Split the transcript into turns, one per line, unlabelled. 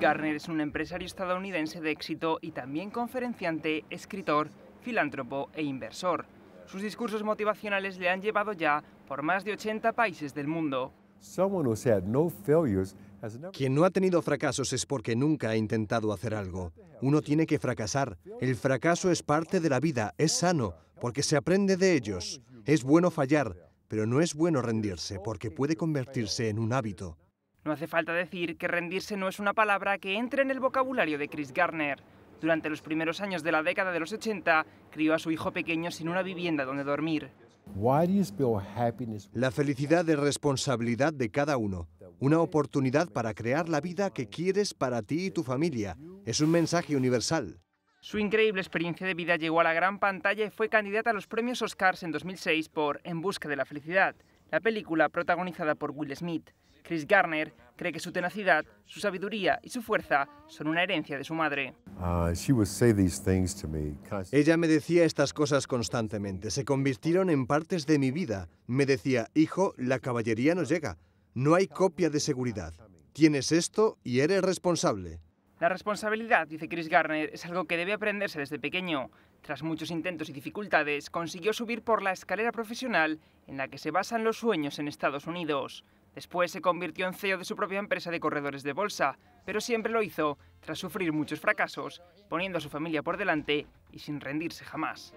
Garner es un empresario estadounidense de éxito y también conferenciante, escritor, filántropo e inversor. Sus discursos motivacionales le han llevado ya por más de 80 países del mundo.
Quien no ha tenido fracasos es porque nunca ha intentado hacer algo. Uno tiene que fracasar. El fracaso es parte de la vida, es sano, porque se aprende de ellos. Es bueno fallar, pero no es bueno rendirse, porque puede convertirse en un hábito.
No hace falta decir que rendirse no es una palabra que entre en el vocabulario de Chris Garner. Durante los primeros años de la década de los 80, crió a su hijo pequeño sin una vivienda donde dormir.
La felicidad es responsabilidad de cada uno. Una oportunidad para crear la vida que quieres para ti y tu familia. Es un mensaje universal.
Su increíble experiencia de vida llegó a la gran pantalla y fue candidata a los premios Oscars en 2006 por En Busca de la Felicidad, la película protagonizada por Will Smith. Chris Garner cree que su tenacidad, su sabiduría y su fuerza son una herencia de su madre.
Ah, Ella me decía estas cosas constantemente, se convirtieron en partes de mi vida. Me decía, hijo, la caballería no llega, no hay copia de seguridad. Tienes esto y eres responsable.
La responsabilidad, dice Chris Garner, es algo que debe aprenderse desde pequeño. Tras muchos intentos y dificultades, consiguió subir por la escalera profesional en la que se basan los sueños en Estados Unidos. Después se convirtió en CEO de su propia empresa de corredores de bolsa, pero siempre lo hizo tras sufrir muchos fracasos, poniendo a su familia por delante y sin rendirse jamás.